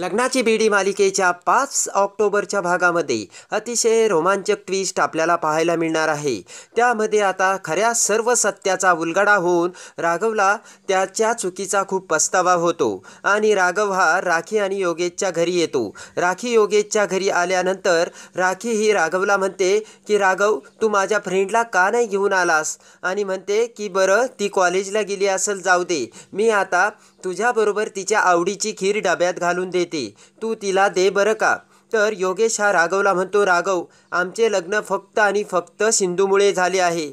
लग्नाची बेडी मालिकेच्या पाच ऑक्टोबरच्या भागामध्ये अतिशय रोमांचक ट्विस्ट आपल्याला पाहायला मिळणार आहे त्यामध्ये आता खऱ्या सर्व सत्याचा उलगडा होऊन राघवला त्याच्या चुकीचा खूप पस्तावा होतो आणि राघव हा राखी आणि योगेशच्या घरी येतो राखी योगेशच्या घरी आल्यानंतर राखी ही राघवला म्हणते की राघव तू माझ्या फ्रेंडला का नाही घेऊन आलास आणि म्हणते की बरं ती कॉलेजला गेली असेल जाऊ दे मी आता तुझ्याबरोबर तिच्या आवडीची खीर डब्यात घालून देते तू तिला दे बरं का तर योगेश हा राघवला म्हणतो राघव आमचे लग्न फक्त आणि फक्त सिंधूमुळे झाले आहे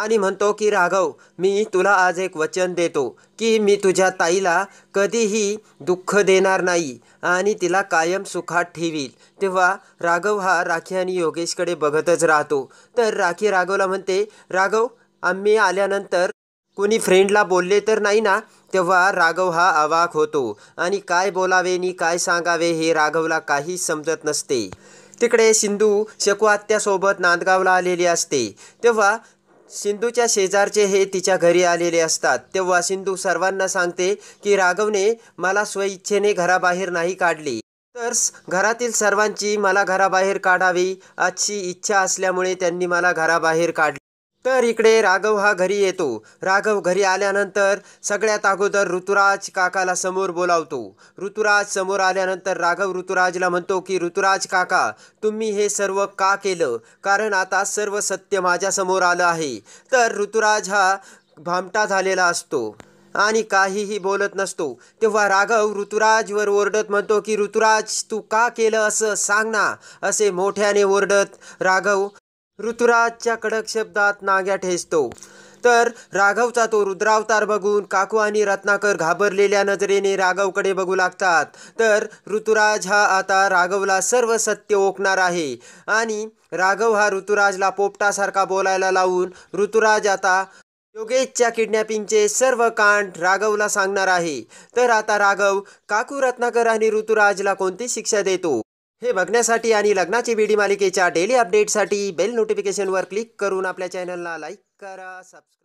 आणि म्हणतो की राघव मी तुला आज एक वचन देतो की मी तुझ्या ताईला कधीही दुःख देणार नाही आणि तिला कायम सुखात ठेवील तेव्हा राघव हा राखी आणि योगेशकडे बघतच राहतो तर राखी राघवला म्हणते राघव आम्ही आल्यानंतर कोणी फ्रेंडला बोलले तर नाही ना तेव्हा राघव हा अवाक होतो आणि काय बोलावे नि काय सांगावे हे राघवला काहीच समजत नसते तिकडे सिंधू शकुआत्यासोबत नांदगावला आलेली असते तेव्हा सिंधूच्या शेजारचे हे तिच्या घरी आलेले असतात तेव्हा सिंधू सर्वांना सांगते की राघवने मला स्वइच्छेने घराबाहेर नाही काढले तर घरातील सर्वांची मला घराबाहेर काढावी अशी इच्छा असल्यामुळे त्यांनी मला घराबाहेर काढली तर इकडे राघव हा घरी येतो राघव घरी आल्यानंतर सगळ्यात अगोदर ऋतुराज काकाला समोर बोलावतो ऋतुराज समोर आल्यानंतर राघव ऋतुराजला म्हणतो की ऋतुराज काका तुम्ही हे सर्व का केलं कारण आता सर्व सत्य माझ्यासमोर आलं आहे तर ऋतुराज हा भामटा झालेला असतो आणि काहीही बोलत नसतो तेव्हा राघव ऋतुराजवर ओरडत म्हणतो की ऋतुराज तू का केलं असं सांग ना असे मोठ्याने ओरडत राघव ऋतुराजच्या कडक शब्दात नाग्या ठेचतो तर राघवचा तो रुद्रावतार बघून काकू आणि रत्नाकर घाबरलेल्या नजरेने राघवकडे बघू लागतात तर ऋतुराज हा आता राघवला सर्व सत्य ओकणार आहे आणि राघव हा ऋतुराजला पोपटासारखा बोलायला लावून ऋतुराज आता योगेशच्या किडनॅपिंगचे सर्व कांड राघवला सांगणार आहे तर आता राघव काकू रत्नाकर आणि ऋतुराजला कोणती शिक्षा देतो हे बघण्यासाठी आणि लग्नाची बीडी मालिकेच्या डेली अपडेटसाठी बेल नोटिफिकेशनवर क्लिक करून आपल्या चॅनलला लाईक करा सबस्क्राईब